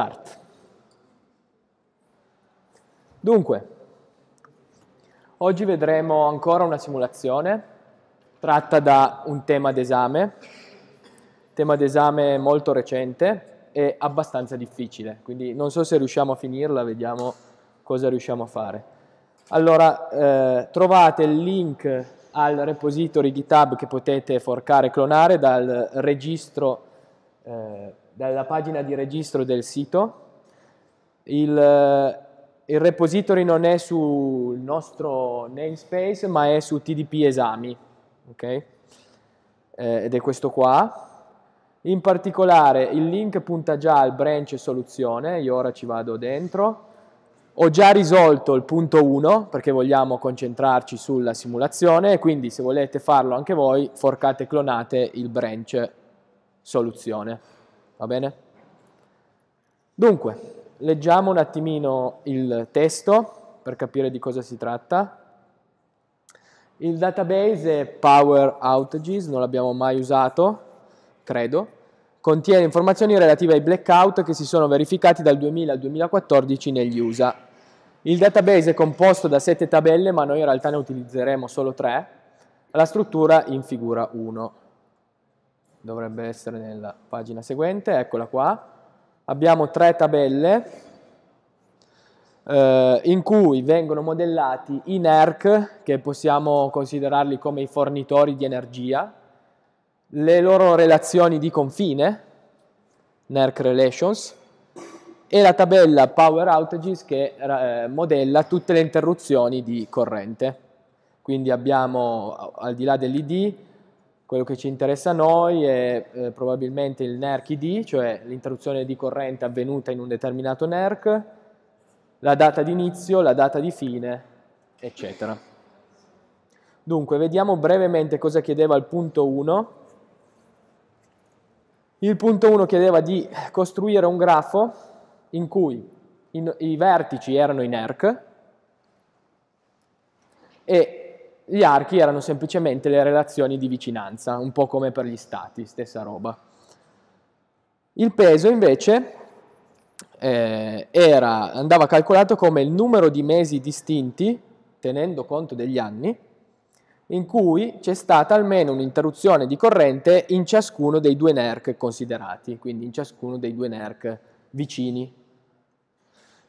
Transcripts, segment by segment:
start. Dunque, oggi vedremo ancora una simulazione tratta da un tema d'esame, tema d'esame molto recente e abbastanza difficile, quindi non so se riusciamo a finirla, vediamo cosa riusciamo a fare. Allora, eh, trovate il link al repository GitHub che potete forcare e clonare dal registro eh, dalla pagina di registro del sito. Il, eh, il repository non è sul nostro namespace, ma è su TDP esami, ok? Eh, ed è questo qua. In particolare il link punta già al branch soluzione, io ora ci vado dentro. Ho già risolto il punto 1 perché vogliamo concentrarci sulla simulazione, quindi se volete farlo anche voi forcate e clonate il branch soluzione. Va bene? Dunque, leggiamo un attimino il testo per capire di cosa si tratta. Il database è Power Outages, non l'abbiamo mai usato, credo. Contiene informazioni relative ai blackout che si sono verificati dal 2000 al 2014 negli USA. Il database è composto da sette tabelle, ma noi in realtà ne utilizzeremo solo tre. La struttura in figura 1 dovrebbe essere nella pagina seguente, eccola qua. Abbiamo tre tabelle eh, in cui vengono modellati i NERC, che possiamo considerarli come i fornitori di energia, le loro relazioni di confine, NERC Relations, e la tabella Power Outages che eh, modella tutte le interruzioni di corrente. Quindi abbiamo, al di là dell'ID, quello che ci interessa a noi è eh, probabilmente il NERC ID, cioè l'interruzione di corrente avvenuta in un determinato NERC, la data di inizio, la data di fine, eccetera. Dunque, vediamo brevemente cosa chiedeva il punto 1. Il punto 1 chiedeva di costruire un grafo in cui in, i vertici erano i NERC, gli archi erano semplicemente le relazioni di vicinanza, un po' come per gli stati, stessa roba. Il peso invece eh, era, andava calcolato come il numero di mesi distinti, tenendo conto degli anni, in cui c'è stata almeno un'interruzione di corrente in ciascuno dei due NERC considerati, quindi in ciascuno dei due NERC vicini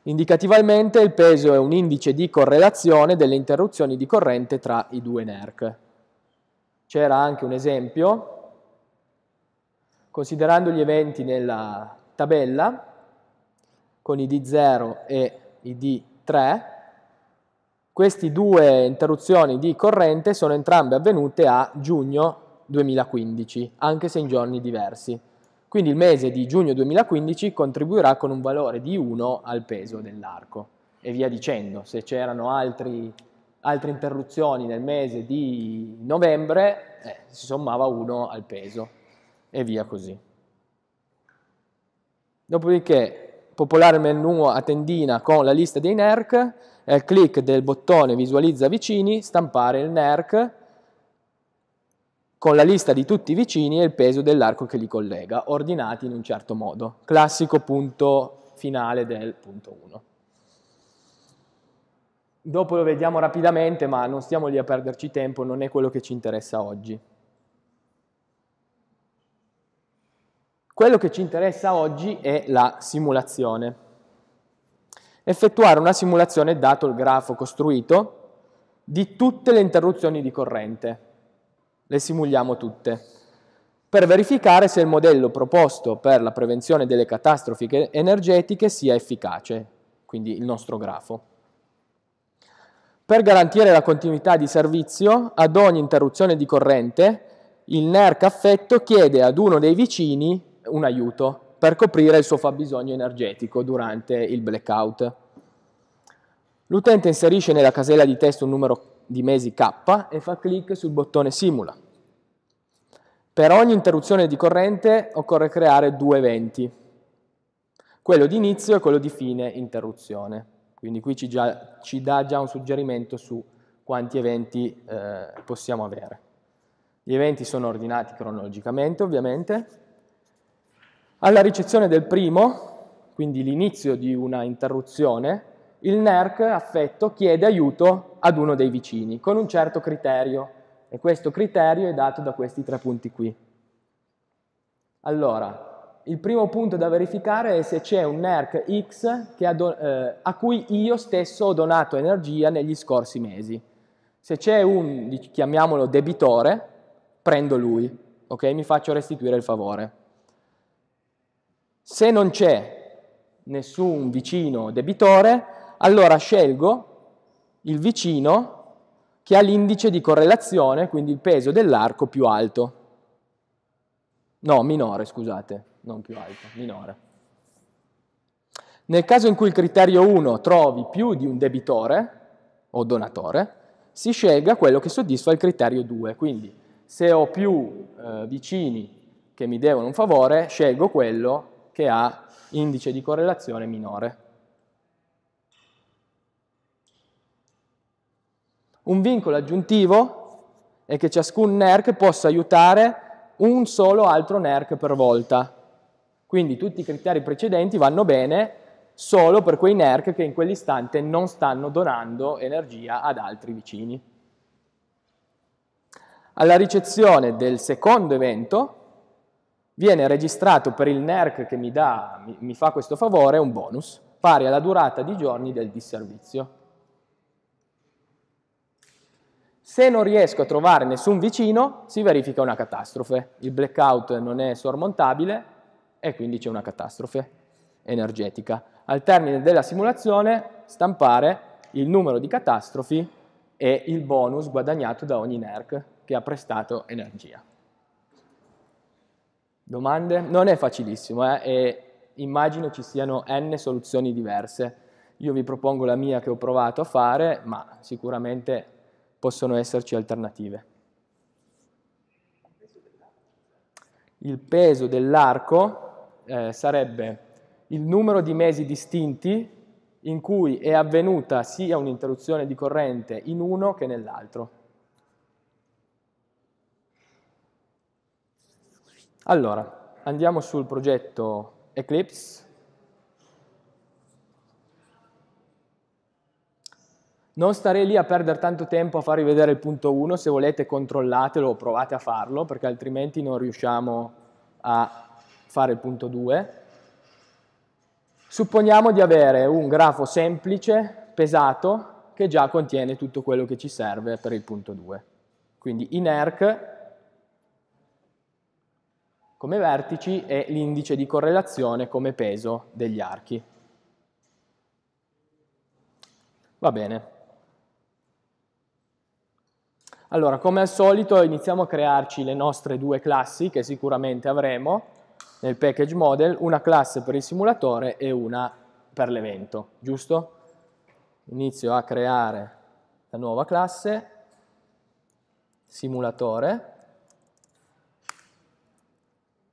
Indicativamente il peso è un indice di correlazione delle interruzioni di corrente tra i due NERC. C'era anche un esempio, considerando gli eventi nella tabella, con i D0 e i D3, queste due interruzioni di corrente sono entrambe avvenute a giugno 2015, anche se in giorni diversi. Quindi il mese di giugno 2015 contribuirà con un valore di 1 al peso dell'arco e via dicendo. Se c'erano altre interruzioni nel mese di novembre, eh, si sommava 1 al peso e via così. Dopodiché popolare menu a tendina con la lista dei NERC, eh, clic del bottone visualizza vicini, stampare il NERC con la lista di tutti i vicini e il peso dell'arco che li collega, ordinati in un certo modo. Classico punto finale del punto 1. Dopo lo vediamo rapidamente, ma non stiamo lì a perderci tempo, non è quello che ci interessa oggi. Quello che ci interessa oggi è la simulazione. Effettuare una simulazione, dato il grafo costruito, di tutte le interruzioni di corrente, le simuliamo tutte per verificare se il modello proposto per la prevenzione delle catastrofi energetiche sia efficace, quindi il nostro grafo. Per garantire la continuità di servizio, ad ogni interruzione di corrente, il NERC affetto chiede ad uno dei vicini un aiuto per coprire il suo fabbisogno energetico durante il blackout. L'utente inserisce nella casella di testo un numero di mesi K e fa clic sul bottone simula. Per ogni interruzione di corrente occorre creare due eventi, quello di inizio e quello di fine interruzione. Quindi qui ci, già, ci dà già un suggerimento su quanti eventi eh, possiamo avere. Gli eventi sono ordinati cronologicamente ovviamente. Alla ricezione del primo, quindi l'inizio di una interruzione, il NERC affetto chiede aiuto ad uno dei vicini con un certo criterio e questo criterio è dato da questi tre punti qui. Allora, il primo punto da verificare è se c'è un NERC X eh, a cui io stesso ho donato energia negli scorsi mesi. Se c'è un, chiamiamolo debitore, prendo lui, ok? Mi faccio restituire il favore. Se non c'è nessun vicino debitore, allora scelgo il vicino che ha l'indice di correlazione, quindi il peso dell'arco più alto. No, minore, scusate, non più alto, minore. Nel caso in cui il criterio 1 trovi più di un debitore o donatore, si scelga quello che soddisfa il criterio 2. Quindi se ho più eh, vicini che mi devono un favore, scelgo quello che ha indice di correlazione minore. Un vincolo aggiuntivo è che ciascun NERC possa aiutare un solo altro NERC per volta. Quindi tutti i criteri precedenti vanno bene solo per quei NERC che in quell'istante non stanno donando energia ad altri vicini. Alla ricezione del secondo evento viene registrato per il NERC che mi, dà, mi, mi fa questo favore un bonus pari alla durata di giorni del disservizio. Se non riesco a trovare nessun vicino, si verifica una catastrofe. Il blackout non è sormontabile e quindi c'è una catastrofe energetica. Al termine della simulazione, stampare il numero di catastrofi e il bonus guadagnato da ogni NERC che ha prestato energia. Domande? Non è facilissimo eh? e immagino ci siano n soluzioni diverse. Io vi propongo la mia che ho provato a fare, ma sicuramente possono esserci alternative. Il peso dell'arco eh, sarebbe il numero di mesi distinti in cui è avvenuta sia un'interruzione di corrente in uno che nell'altro. Allora, andiamo sul progetto Eclipse. Non starei lì a perdere tanto tempo a farvi vedere il punto 1, se volete controllatelo o provate a farlo, perché altrimenti non riusciamo a fare il punto 2. Supponiamo di avere un grafo semplice, pesato, che già contiene tutto quello che ci serve per il punto 2. Quindi in ERC come vertici e l'indice di correlazione come peso degli archi. Va bene. Allora, come al solito iniziamo a crearci le nostre due classi che sicuramente avremo nel package model, una classe per il simulatore e una per l'evento, giusto? Inizio a creare la nuova classe simulatore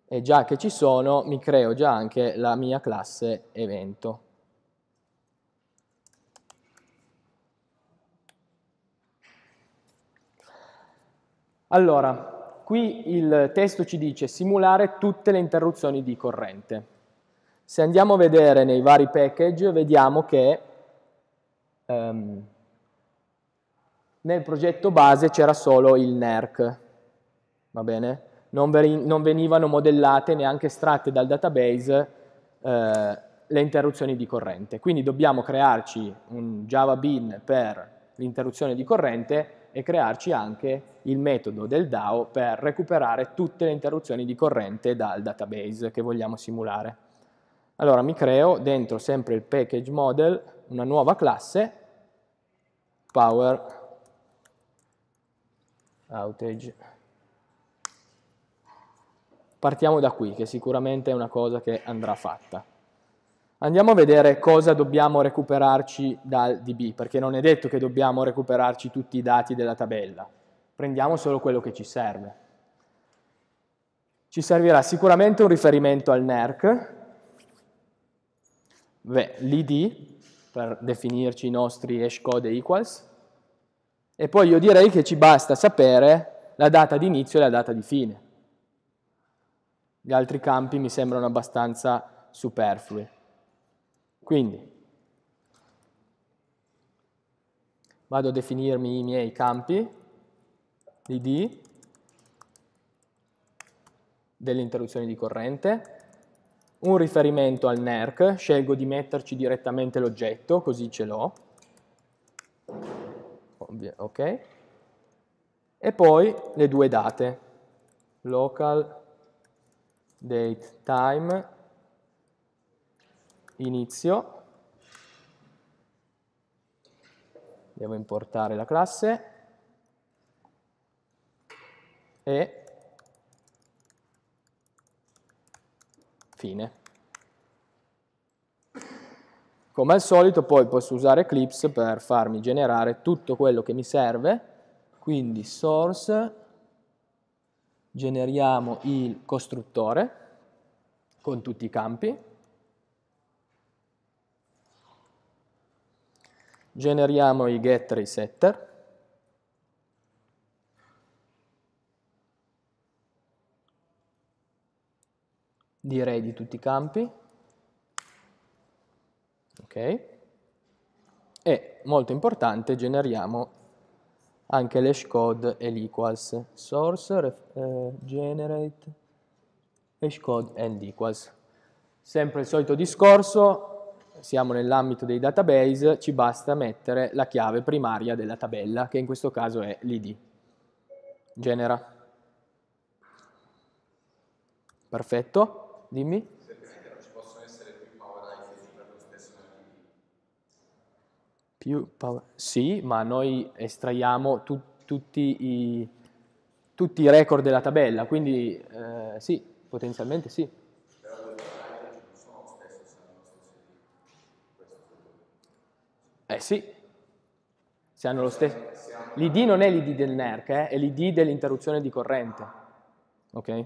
e già che ci sono mi creo già anche la mia classe evento. Allora, qui il testo ci dice simulare tutte le interruzioni di corrente. Se andiamo a vedere nei vari package, vediamo che um, nel progetto base c'era solo il NERC, va bene? Non, non venivano modellate neanche estratte dal database eh, le interruzioni di corrente. Quindi dobbiamo crearci un Java bin per l'interruzione di corrente e crearci anche il metodo del DAO per recuperare tutte le interruzioni di corrente dal database che vogliamo simulare. Allora mi creo dentro sempre il package model una nuova classe power outage. Partiamo da qui che sicuramente è una cosa che andrà fatta. Andiamo a vedere cosa dobbiamo recuperarci dal DB, perché non è detto che dobbiamo recuperarci tutti i dati della tabella. Prendiamo solo quello che ci serve. Ci servirà sicuramente un riferimento al NERC, l'ID, per definirci i nostri hash code equals, e poi io direi che ci basta sapere la data di inizio e la data di fine. Gli altri campi mi sembrano abbastanza superflui. Quindi vado a definirmi i miei campi di D delle interruzioni di corrente, un riferimento al NERC, scelgo di metterci direttamente l'oggetto, così ce l'ho, ok? E poi le due date, local date time inizio, devo importare la classe e fine. Come al solito poi posso usare Eclipse per farmi generare tutto quello che mi serve, quindi source, generiamo il costruttore con tutti i campi, generiamo i getter e i setter, direi di tutti i campi, ok? E, molto importante, generiamo anche l'hash code e l'equals, source, ref, eh, generate, hash code and equals. Sempre il solito discorso, siamo nell'ambito dei database, ci basta mettere la chiave primaria della tabella, che in questo caso è l'id. Genera. Perfetto, dimmi. Più Sì, ma noi estraiamo tu, tutti, i, tutti, i, record della tabella, quindi eh, sì, potenzialmente sì. Eh sì, se hanno lo stesso... L'ID non è l'ID del NERC, eh? è l'ID dell'interruzione di corrente. Ok?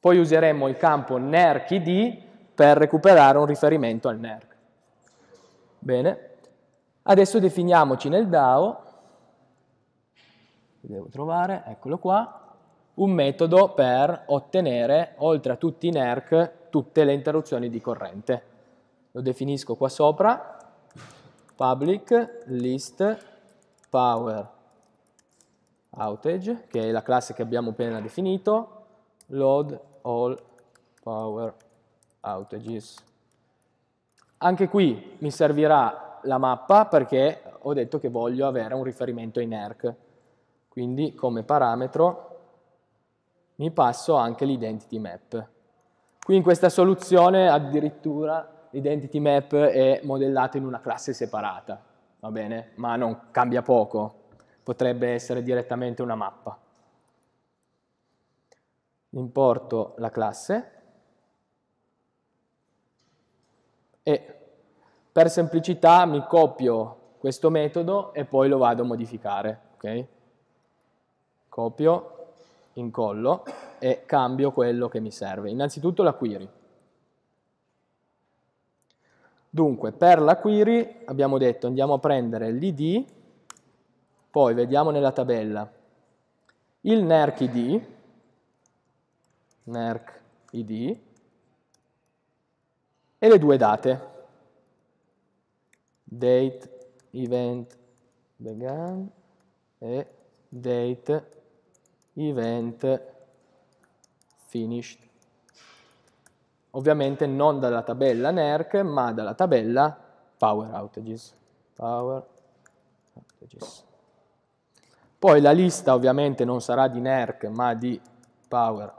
Poi useremo il campo NERC ID per recuperare un riferimento al NERC. Bene, adesso definiamoci nel DAO, devo trovare, eccolo qua, un metodo per ottenere, oltre a tutti i NERC, tutte le interruzioni di corrente lo definisco qua sopra, public list power outage, che è la classe che abbiamo appena definito, load all power outages. Anche qui mi servirà la mappa perché ho detto che voglio avere un riferimento in ERC, quindi come parametro mi passo anche l'identity map. Qui in questa soluzione addirittura l'identity map è modellato in una classe separata, va bene? Ma non cambia poco, potrebbe essere direttamente una mappa. Importo la classe e per semplicità mi copio questo metodo e poi lo vado a modificare, ok? Copio, incollo e cambio quello che mi serve. Innanzitutto la query. Dunque, per la query abbiamo detto andiamo a prendere l'id, poi vediamo nella tabella il NERC id, NERC id e le due date, date event began e date event finished ovviamente non dalla tabella NERC, ma dalla tabella Power Outages. Power outages. Poi la lista ovviamente non sarà di NERC, ma di Power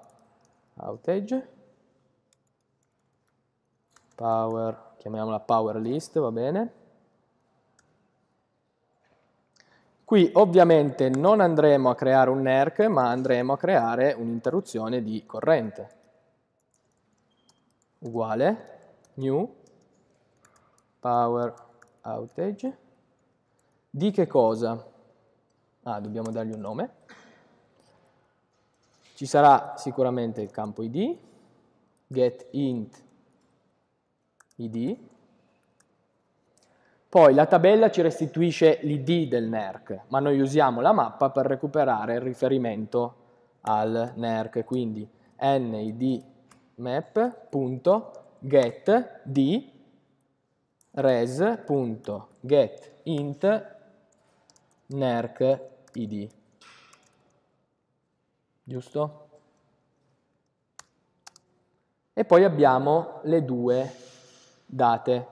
Outage. Power, chiamiamola Power List, va bene. Qui ovviamente non andremo a creare un NERC, ma andremo a creare un'interruzione di corrente uguale new power outage di che cosa? Ah, dobbiamo dargli un nome. Ci sarà sicuramente il campo id, get int id, poi la tabella ci restituisce l'id del NERC, ma noi usiamo la mappa per recuperare il riferimento al NERC, quindi nid map.get di res.getInt nerc id. Giusto? E poi abbiamo le due date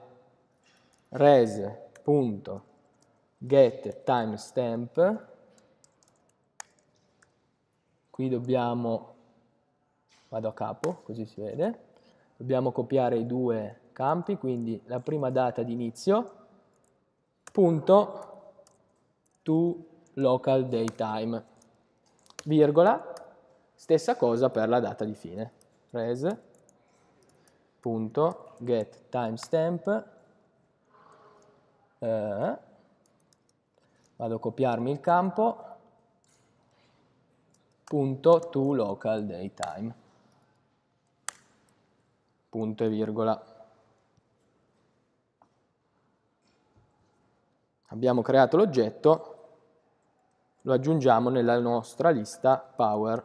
res.getTimestamp qui dobbiamo vado a capo, così si vede, dobbiamo copiare i due campi, quindi la prima data di inizio, punto to local daytime, virgola, stessa cosa per la data di fine, res, punto, get timestamp, eh, vado a copiarmi il campo, punto to local daytime punto e virgola. Abbiamo creato l'oggetto, lo aggiungiamo nella nostra lista power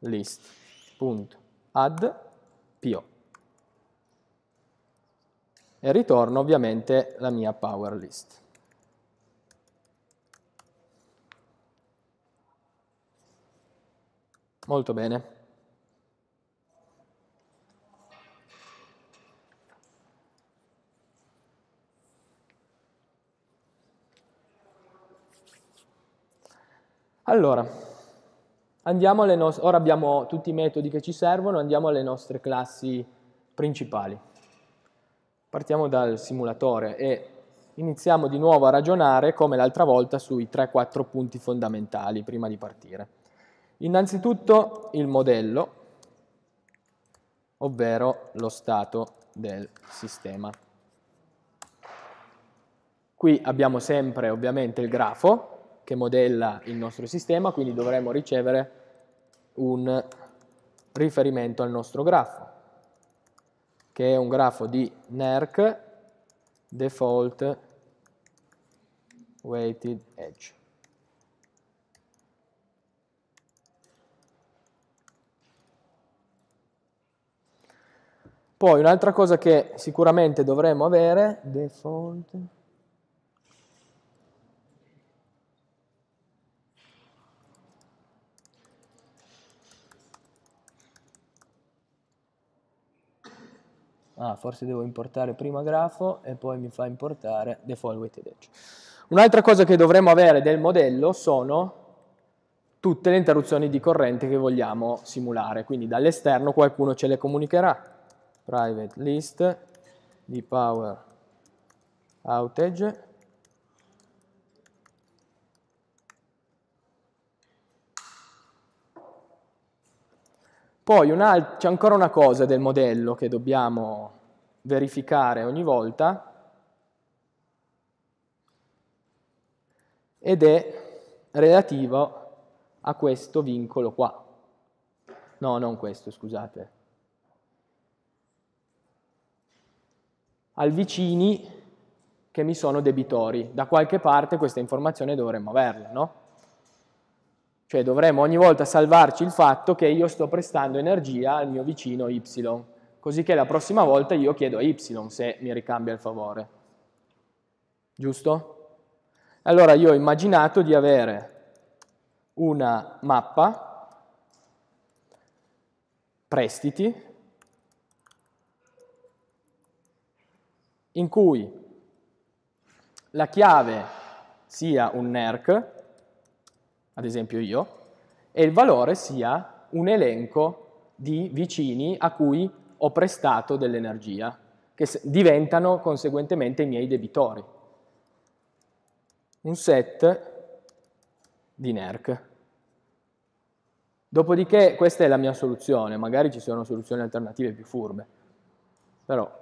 list.add po e ritorno ovviamente la mia power list. Molto bene. Allora, andiamo alle nostre, ora abbiamo tutti i metodi che ci servono, andiamo alle nostre classi principali. Partiamo dal simulatore e iniziamo di nuovo a ragionare come l'altra volta sui 3-4 punti fondamentali prima di partire. Innanzitutto il modello, ovvero lo stato del sistema. Qui abbiamo sempre ovviamente il grafo, che modella il nostro sistema, quindi dovremo ricevere un riferimento al nostro grafo, che è un grafo di NERC default weighted edge. Poi un'altra cosa che sicuramente dovremo avere, default, Ah, forse devo importare prima grafo e poi mi fa importare default weighted edge. Un'altra cosa che dovremmo avere del modello sono tutte le interruzioni di corrente che vogliamo simulare, quindi dall'esterno qualcuno ce le comunicherà. Private list di power outage Poi un c'è ancora una cosa del modello che dobbiamo verificare ogni volta ed è relativo a questo vincolo qua. No, non questo, scusate. Al vicini che mi sono debitori. Da qualche parte questa informazione dovremmo averla, no? Cioè dovremmo ogni volta salvarci il fatto che io sto prestando energia al mio vicino Y, così che la prossima volta io chiedo a Y se mi ricambia il favore. Giusto? Allora io ho immaginato di avere una mappa prestiti in cui la chiave sia un NERC ad esempio io, e il valore sia un elenco di vicini a cui ho prestato dell'energia, che diventano conseguentemente i miei debitori. Un set di NERC. Dopodiché questa è la mia soluzione, magari ci sono soluzioni alternative più furbe, però...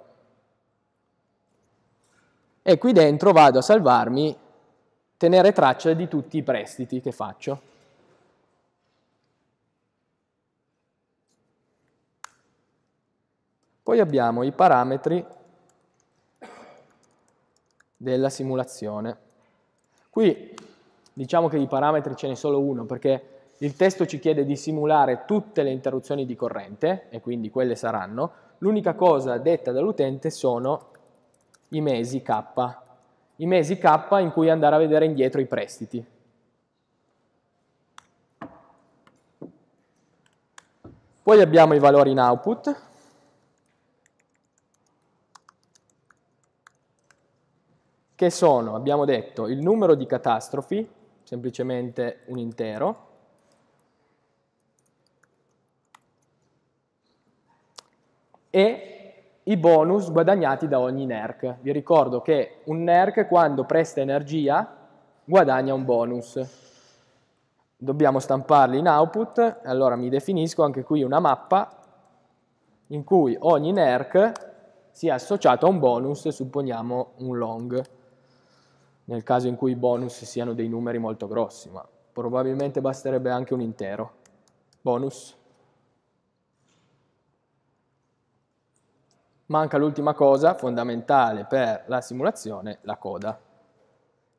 E qui dentro vado a salvarmi tenere traccia di tutti i prestiti che faccio. Poi abbiamo i parametri della simulazione. Qui diciamo che di parametri ce n'è solo uno perché il testo ci chiede di simulare tutte le interruzioni di corrente e quindi quelle saranno. L'unica cosa detta dall'utente sono i mesi K i mesi K in cui andare a vedere indietro i prestiti. Poi abbiamo i valori in output, che sono, abbiamo detto, il numero di catastrofi, semplicemente un intero, e i bonus guadagnati da ogni NERC. Vi ricordo che un NERC quando presta energia guadagna un bonus. Dobbiamo stamparli in output, allora mi definisco anche qui una mappa in cui ogni NERC sia associato a un bonus, supponiamo un long, nel caso in cui i bonus siano dei numeri molto grossi, ma probabilmente basterebbe anche un intero. Bonus. Manca l'ultima cosa fondamentale per la simulazione, la coda.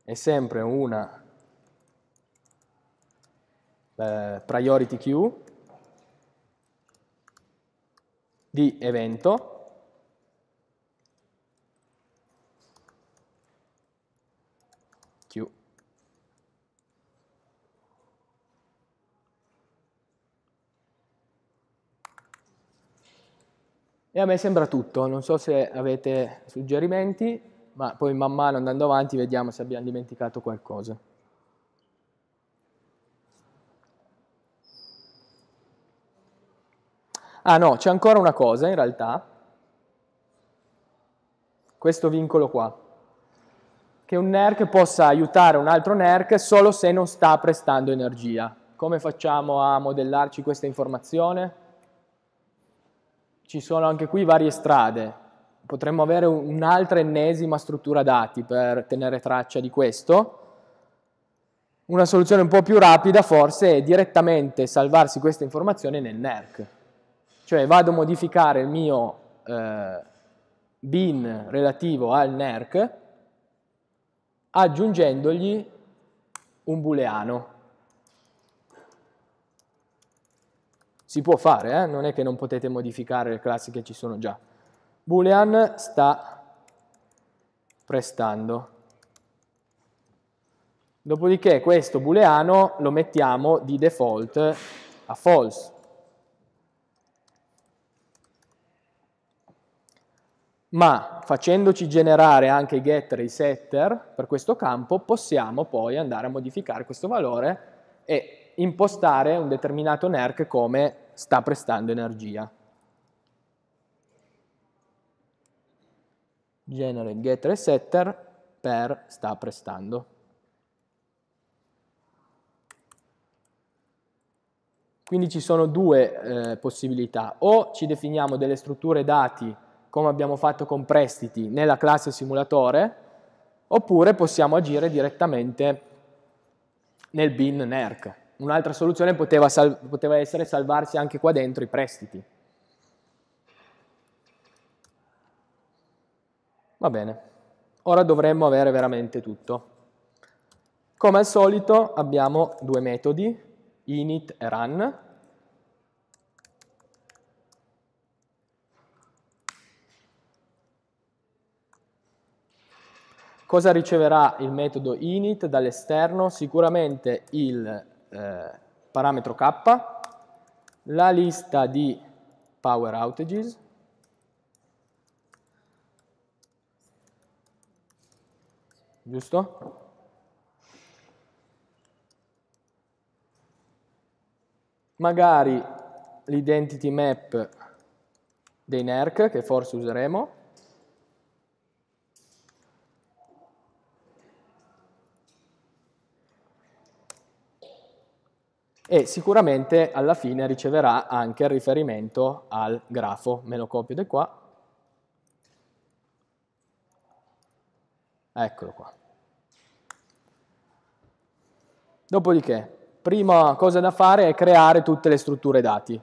È sempre una eh, priority queue di evento E a me sembra tutto, non so se avete suggerimenti, ma poi man mano andando avanti vediamo se abbiamo dimenticato qualcosa. Ah no, c'è ancora una cosa in realtà, questo vincolo qua, che un NERC possa aiutare un altro NERC solo se non sta prestando energia. Come facciamo a modellarci questa informazione? ci sono anche qui varie strade. Potremmo avere un'altra ennesima struttura dati per tenere traccia di questo. Una soluzione un po' più rapida forse è direttamente salvarsi queste informazioni nel NERC. Cioè vado a modificare il mio eh, bin relativo al NERC aggiungendogli un booleano Si può fare, eh? non è che non potete modificare le classi che ci sono già. Boolean sta prestando. Dopodiché questo booleano lo mettiamo di default a false. ma facendoci generare anche i getter e i setter per questo campo possiamo poi andare a modificare questo valore e impostare un determinato NERC come sta prestando energia. Generate getter e setter per sta prestando. Quindi ci sono due eh, possibilità, o ci definiamo delle strutture dati come abbiamo fatto con prestiti nella classe simulatore, oppure possiamo agire direttamente nel bin NERC un'altra soluzione poteva, sal- poteva essere salvarsi anche qua dentro i prestiti. Va bene, ora dovremmo avere veramente tutto. Come al solito abbiamo due metodi, init e run. Cosa riceverà il metodo init dall'esterno? Sicuramente il eh, parametro k, la lista di power outages, giusto? Magari l'identity map dei NERC che forse useremo e sicuramente alla fine riceverà anche il riferimento al grafo. Me lo copio da qua. Eccolo qua. Dopodiché, prima cosa da fare è creare tutte le strutture dati,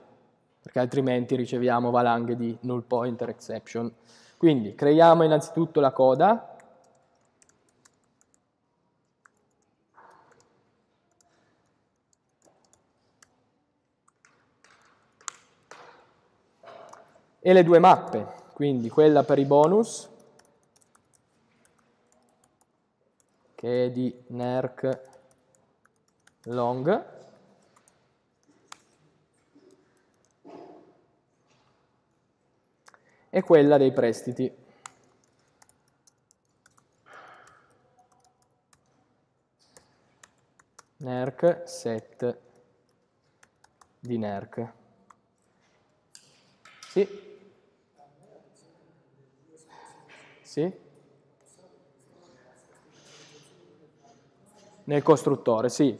perché altrimenti riceviamo valanghe di null pointer exception. Quindi creiamo innanzitutto la coda, e le due mappe, quindi quella per i bonus, che è di NERC long, e quella dei prestiti. NERC set di NERC. Sì, Sì? Nel costruttore, sì.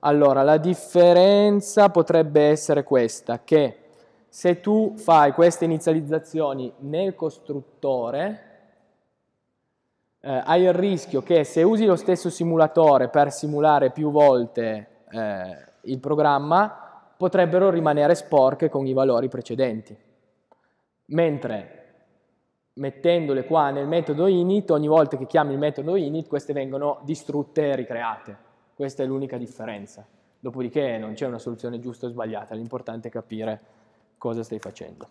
Allora, la differenza potrebbe essere questa, che se tu fai queste inizializzazioni nel costruttore, eh, hai il rischio che se usi lo stesso simulatore per simulare più volte eh, il programma, potrebbero rimanere sporche con i valori precedenti. Mentre mettendole qua nel metodo init, ogni volta che chiami il metodo init queste vengono distrutte e ricreate. Questa è l'unica differenza. Dopodiché non c'è una soluzione giusta o sbagliata, l'importante è capire cosa stai facendo.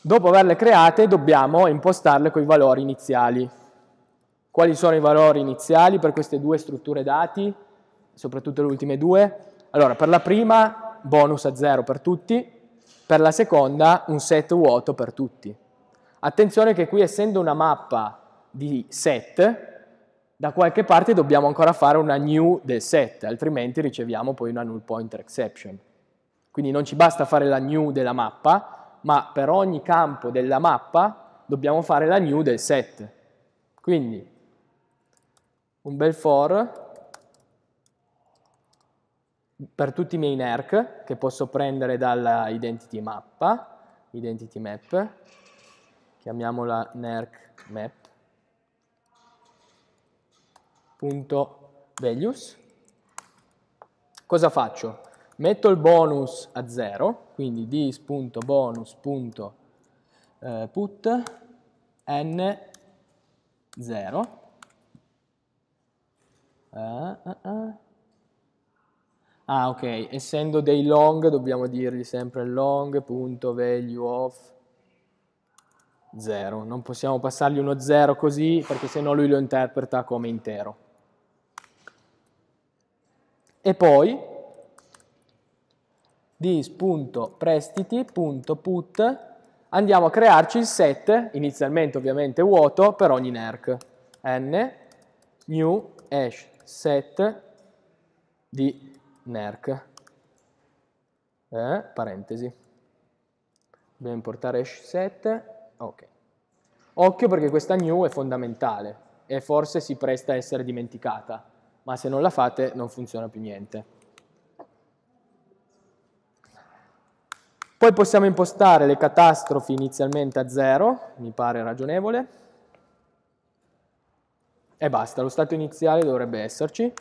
Dopo averle create dobbiamo impostarle con i valori iniziali. Quali sono i valori iniziali per queste due strutture dati, soprattutto le ultime due? Allora, per la prima bonus a zero per tutti, per la seconda un set vuoto per tutti. Attenzione che qui essendo una mappa di set, da qualche parte dobbiamo ancora fare una new del set, altrimenti riceviamo poi una null pointer exception. Quindi non ci basta fare la new della mappa, ma per ogni campo della mappa dobbiamo fare la new del set. Quindi un bel for per tutti i miei NERC che posso prendere dalla identity mappa, identity map, chiamiamola NERC map, punto values. Cosa faccio? Metto il bonus a 0, quindi dis.bonus.put eh, n 0. Uh, uh, uh. Ah, ok. Essendo dei long, dobbiamo dirgli sempre long.value of 0. Non possiamo passargli uno 0 così, perché sennò lui lo interpreta come intero. E poi dis.prestiti.put andiamo a crearci il set, inizialmente ovviamente vuoto, per ogni NERC. n new hash set di NERC, eh, parentesi, dobbiamo importare hash 7, ok. Occhio perché questa new è fondamentale e forse si presta a essere dimenticata, ma se non la fate non funziona più niente. Poi possiamo impostare le catastrofi inizialmente a 0, mi pare ragionevole. E basta, lo stato iniziale dovrebbe esserci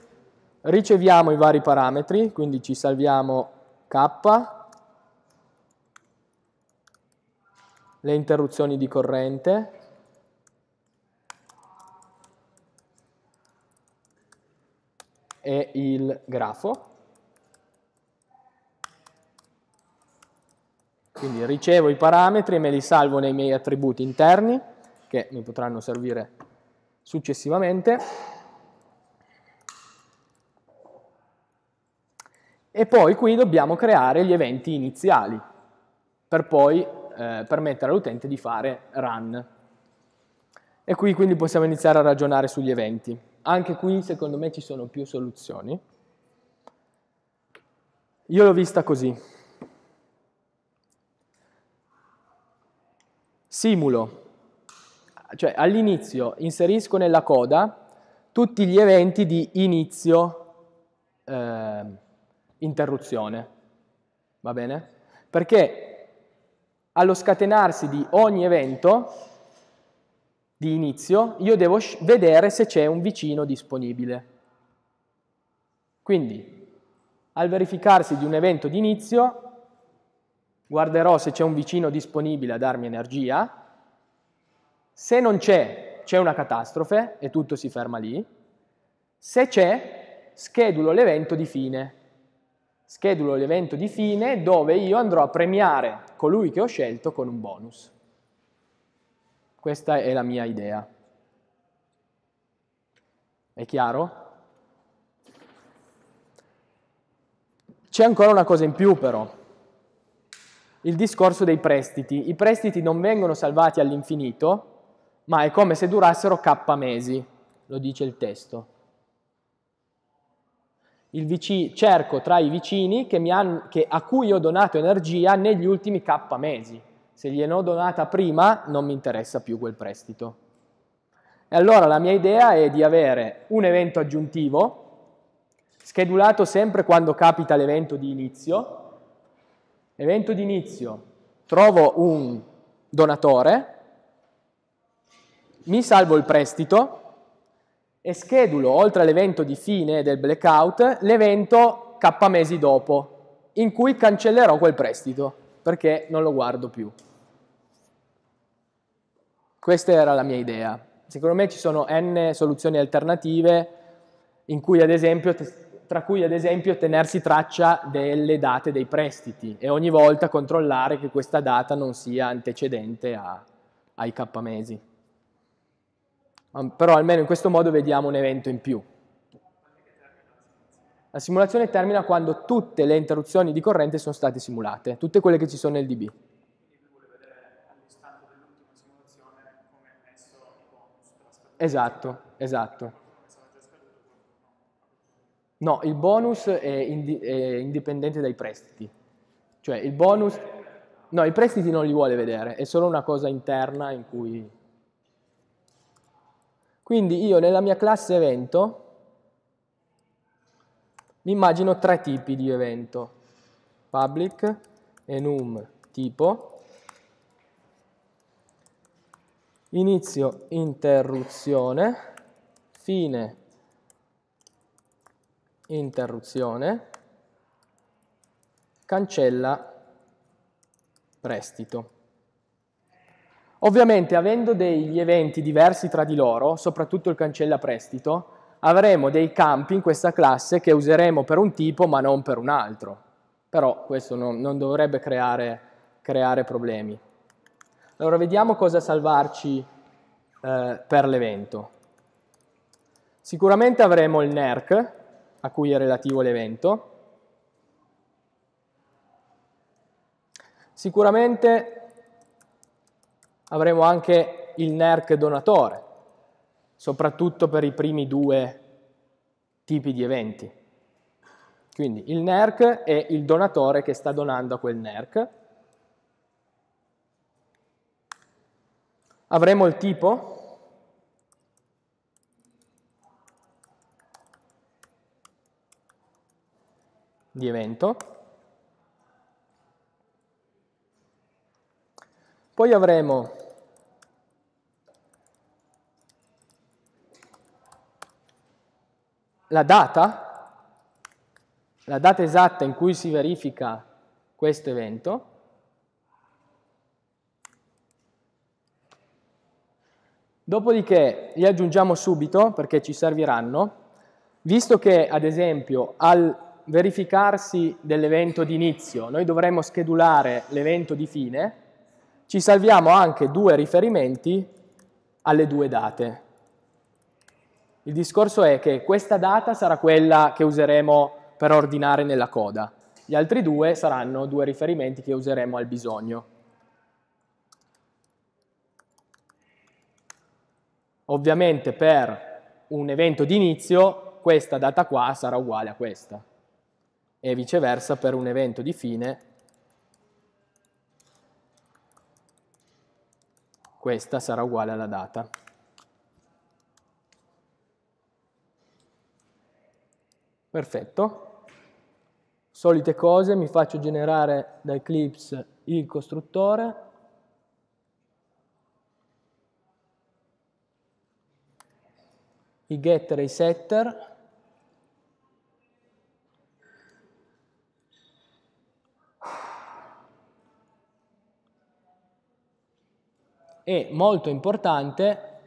riceviamo i vari parametri, quindi ci salviamo k, le interruzioni di corrente, e il grafo. Quindi ricevo i parametri e me li salvo nei miei attributi interni, che mi potranno servire successivamente. e poi qui dobbiamo creare gli eventi iniziali per poi eh, permettere all'utente di fare run. E qui quindi possiamo iniziare a ragionare sugli eventi. Anche qui secondo me ci sono più soluzioni. Io l'ho vista così. Simulo, cioè all'inizio inserisco nella coda tutti gli eventi di inizio eh, interruzione, va bene? Perché allo scatenarsi di ogni evento di inizio io devo vedere se c'è un vicino disponibile. Quindi, al verificarsi di un evento di inizio, guarderò se c'è un vicino disponibile a darmi energia, se non c'è, c'è una catastrofe e tutto si ferma lì, se c'è, schedulo l'evento di fine, schedulo l'evento di fine dove io andrò a premiare colui che ho scelto con un bonus. Questa è la mia idea. È chiaro? C'è ancora una cosa in più però, il discorso dei prestiti. I prestiti non vengono salvati all'infinito, ma è come se durassero k mesi, lo dice il testo vicino, cerco tra i vicini che hanno, che, a cui ho donato energia negli ultimi K mesi. Se gliene ho donata prima non mi interessa più quel prestito. E allora la mia idea è di avere un evento aggiuntivo, schedulato sempre quando capita l'evento di inizio. Evento di inizio, trovo un donatore, mi salvo il prestito, e schedulo, oltre all'evento di fine del blackout, l'evento K mesi dopo, in cui cancellerò quel prestito, perché non lo guardo più. Questa era la mia idea. Secondo me ci sono n soluzioni alternative, cui esempio, tra cui ad esempio tenersi traccia delle date dei prestiti e ogni volta controllare che questa data non sia antecedente a, ai K mesi um, però almeno in questo modo vediamo un evento in più. La simulazione termina quando tutte le interruzioni di corrente sono state simulate, tutte quelle che ci sono nel DB. Esatto, esatto. No, il bonus è, indi è, indipendente dai prestiti. Cioè il bonus... No, i prestiti non li vuole vedere, è solo una cosa interna in cui quindi io nella mia classe evento mi immagino tre tipi di evento, public, enum, tipo, inizio, interruzione, fine, interruzione, cancella, prestito. Ovviamente avendo degli eventi diversi tra di loro, soprattutto il cancella prestito, avremo dei campi in questa classe che useremo per un tipo ma non per un altro. Però questo non, non dovrebbe creare, creare, problemi. Allora vediamo cosa salvarci eh, per l'evento. Sicuramente avremo il NERC, a cui è relativo l'evento. Sicuramente Avremo anche il NERC donatore, soprattutto per i primi due tipi di eventi. Quindi il NERC è il donatore che sta donando a quel NERC. Avremo il tipo di evento. Poi avremo la data, la data esatta in cui si verifica questo evento, Dopodiché li aggiungiamo subito perché ci serviranno, visto che ad esempio al verificarsi dell'evento di inizio noi dovremmo schedulare l'evento di fine, ci salviamo anche due riferimenti alle due date. Il discorso è che questa data sarà quella che useremo per ordinare nella coda. Gli altri due saranno due riferimenti che useremo al bisogno. Ovviamente per un evento di inizio questa data qua sarà uguale a questa e viceversa per un evento di fine questa sarà uguale alla data. Perfetto. Solite cose, mi faccio generare da Eclipse il costruttore. I getter e i setter. e molto importante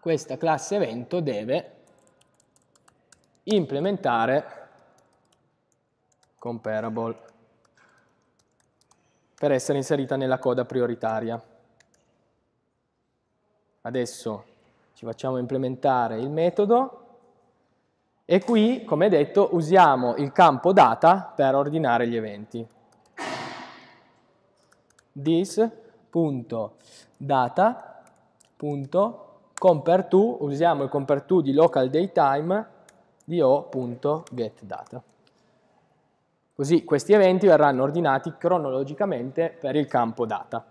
questa classe evento deve implementare comparable per essere inserita nella coda prioritaria. Adesso ci facciamo implementare il metodo e qui, come detto, usiamo il campo data per ordinare gli eventi. this.data.comparto, usiamo il comparto di local daytime di o.getData. Così questi eventi verranno ordinati cronologicamente per il campo data.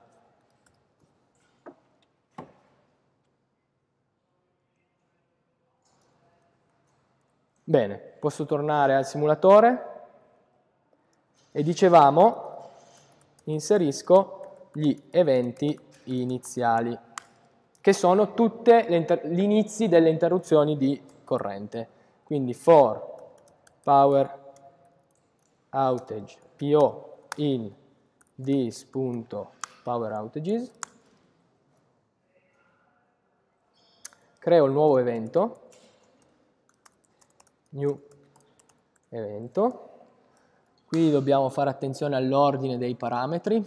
Bene, posso tornare al simulatore e dicevamo inserisco gli eventi iniziali che sono tutti gli inizi delle interruzioni di corrente. Quindi for power outage PO in this.poweroutages creo il nuovo evento new evento qui dobbiamo fare attenzione all'ordine dei parametri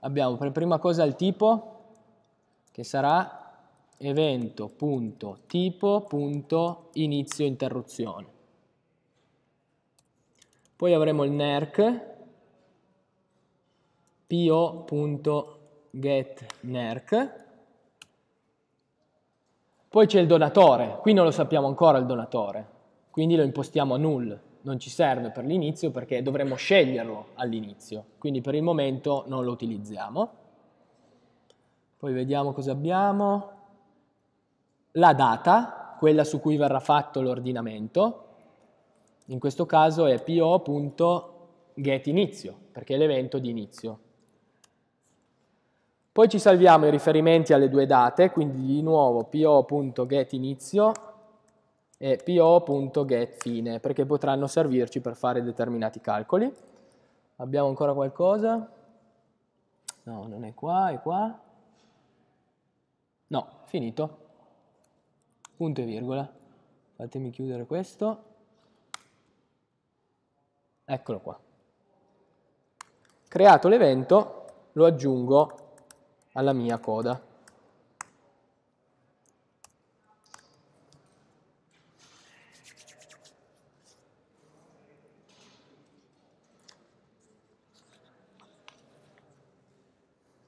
abbiamo per prima cosa il tipo che sarà evento.tipo.inizio interruzione. Poi avremo il NERC po.getNERC. Poi c'è il donatore, qui non lo sappiamo ancora il donatore, quindi lo impostiamo a null, non ci serve per l'inizio perché dovremmo sceglierlo all'inizio, quindi per il momento non lo utilizziamo. Poi vediamo cosa abbiamo la data, quella su cui verrà fatto l'ordinamento, in questo caso è po.getInizio, perché è l'evento di inizio. Poi ci salviamo i riferimenti alle due date, quindi di nuovo po.getInizio e po.getFine, perché potranno servirci per fare determinati calcoli. Abbiamo ancora qualcosa? No, non è qua, è qua. No, finito punto e virgola. Fatemi chiudere questo. Eccolo qua. Creato l'evento, lo aggiungo alla mia coda.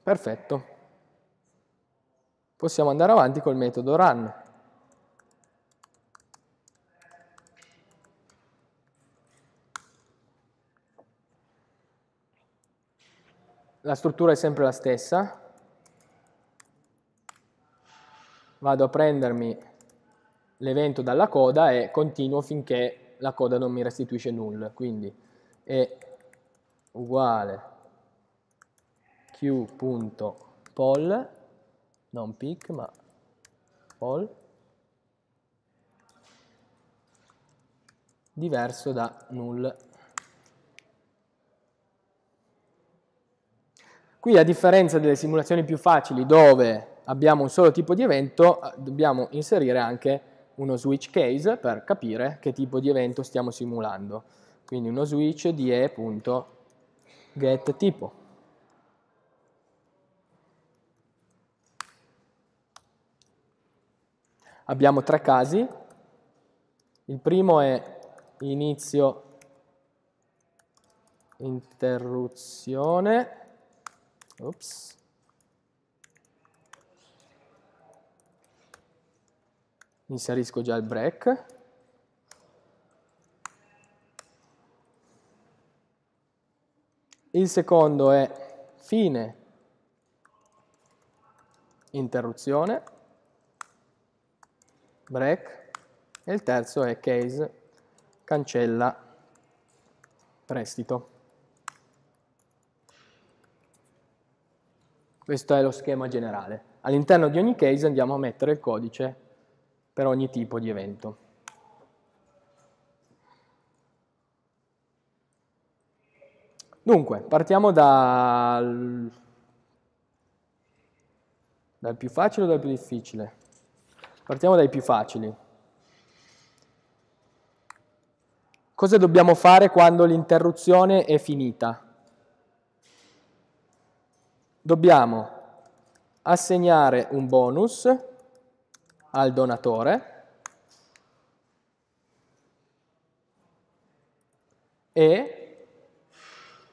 Perfetto. Possiamo andare avanti col metodo run. la struttura è sempre la stessa, vado a prendermi l'evento dalla coda e continuo finché la coda non mi restituisce null, quindi è uguale q.poll, non pick ma poll, diverso da null Qui a differenza delle simulazioni più facili dove abbiamo un solo tipo di evento, eh, dobbiamo inserire anche uno switch case per capire che tipo di evento stiamo simulando. Quindi uno switch di e.getTipo. Abbiamo tre casi. Il primo è inizio interruzione Oops. Inserisco già il break. Il secondo è fine interruzione, break e il terzo è case cancella prestito. Questo è lo schema generale. All'interno di ogni case andiamo a mettere il codice per ogni tipo di evento. Dunque, partiamo dal, dal più facile o dal più difficile? Partiamo dai più facili. Cosa dobbiamo fare quando l'interruzione è finita? dobbiamo assegnare un bonus al donatore e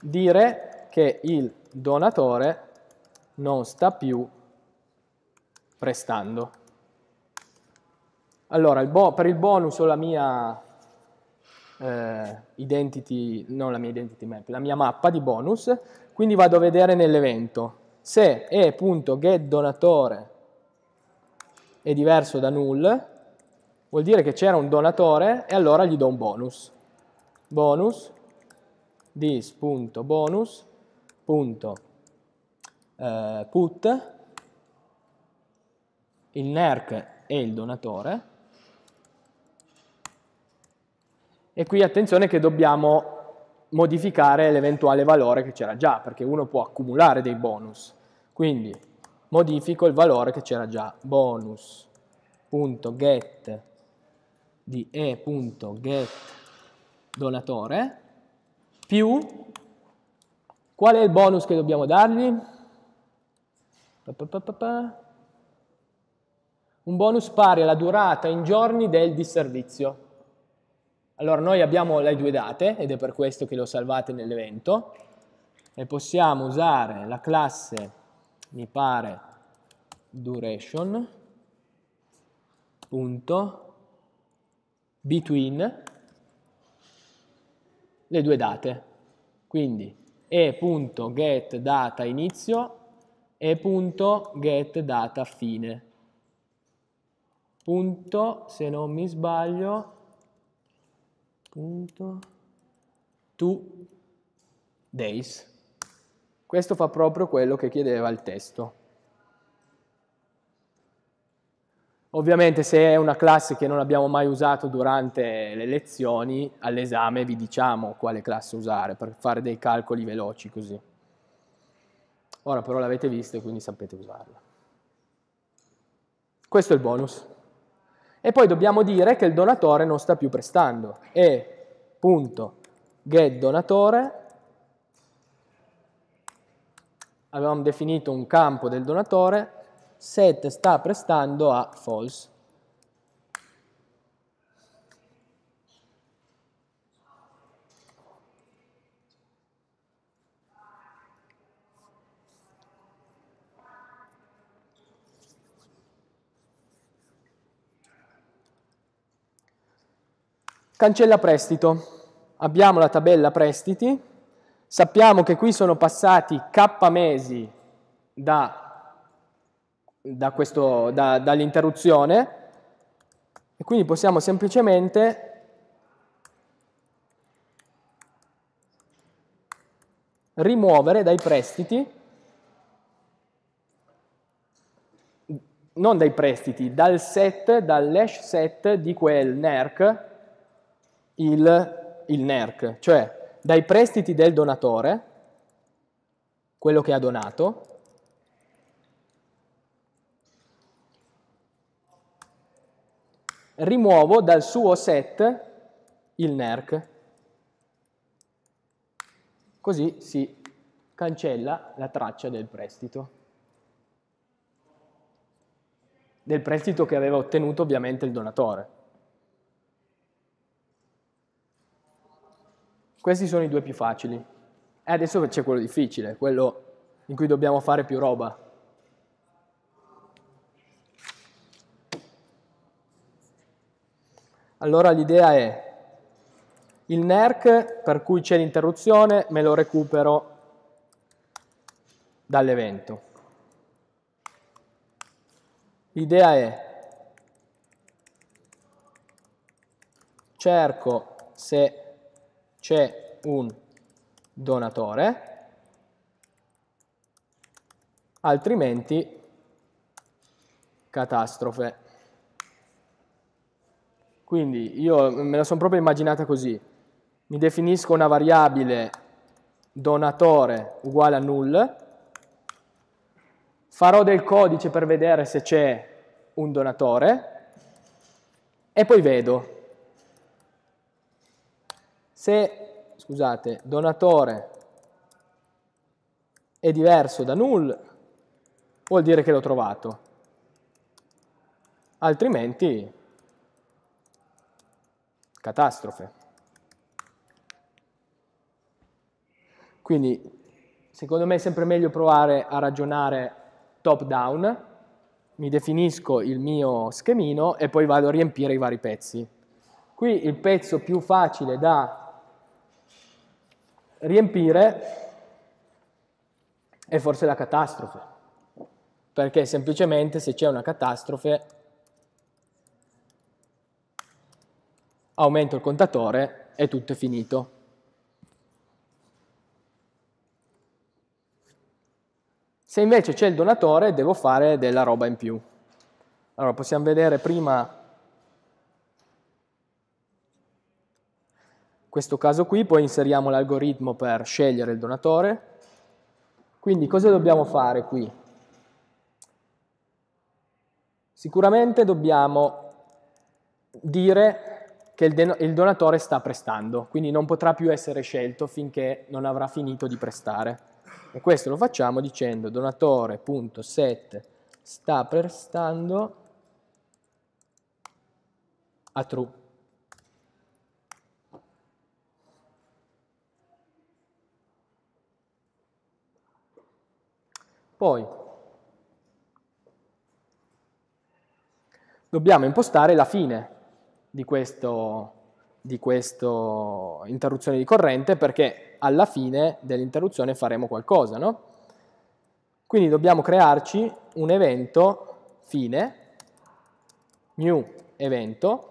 dire che il donatore non sta più prestando. Allora, il per il bonus ho la mia eh, identity, non la mia identity map, la mia mappa di bonus, quindi vado a vedere nell'evento. Se e.getDonatore è diverso da null, vuol dire che c'era un donatore e allora gli do un bonus. Bonus dis.bonus.put eh, il NERC e il donatore e qui attenzione che dobbiamo modificare l'eventuale valore che c'era già, perché uno può accumulare dei bonus. Quindi modifico il valore che c'era già, bonus.get di e.get donatore più qual è il bonus che dobbiamo dargli? Un bonus pari alla durata in giorni del disservizio. Allora noi abbiamo le due date ed è per questo che le ho salvate nell'evento e possiamo usare la classe, mi pare, duration between le due date. Quindi e.getDataInizio e.getDataFine. Punto, se non mi sbaglio, punto to days. Questo fa proprio quello che chiedeva il testo. Ovviamente se è una classe che non abbiamo mai usato durante le lezioni, all'esame vi diciamo quale classe usare per fare dei calcoli veloci così. Ora però l'avete vista e quindi sapete usarla. Questo è il bonus. E poi dobbiamo dire che il donatore non sta più prestando. E punto get donatore avevamo definito un campo del donatore set sta prestando a false Cancella prestito. Abbiamo la tabella prestiti, sappiamo che qui sono passati k mesi da, da da, dall'interruzione e quindi possiamo semplicemente rimuovere dai prestiti, non dai prestiti, dal set, dall'hash set di quel NERC il, il NERC, cioè dai prestiti del donatore, quello che ha donato, rimuovo dal suo set il NERC. Così si cancella la traccia del prestito. Del prestito che aveva ottenuto ovviamente il donatore. Questi sono i due più facili. E adesso c'è quello difficile, quello in cui dobbiamo fare più roba. Allora l'idea è il NERC per cui c'è l'interruzione me lo recupero dall'evento. L'idea è cerco se c'è un donatore, altrimenti catastrofe. Quindi io me la sono proprio immaginata così. Mi definisco una variabile donatore uguale a null, farò del codice per vedere se c'è un donatore e poi vedo se, scusate, donatore è diverso da null, vuol dire che l'ho trovato. Altrimenti, catastrofe. Quindi, secondo me è sempre meglio provare a ragionare top down, mi definisco il mio schemino e poi vado a riempire i vari pezzi. Qui il pezzo più facile da riempire è forse la catastrofe, perché semplicemente se c'è una catastrofe aumento il contatore e tutto è finito. Se invece c'è il donatore devo fare della roba in più. Allora possiamo vedere prima questo caso qui, poi inseriamo l'algoritmo per scegliere il donatore. Quindi cosa dobbiamo fare qui? Sicuramente dobbiamo dire che il, donatore sta prestando, quindi non potrà più essere scelto finché non avrà finito di prestare. E questo lo facciamo dicendo donatore.set sta prestando a true. Poi dobbiamo impostare la fine di, questo, di questa interruzione di corrente perché alla fine dell'interruzione faremo qualcosa, no? Quindi dobbiamo crearci un evento fine, new evento,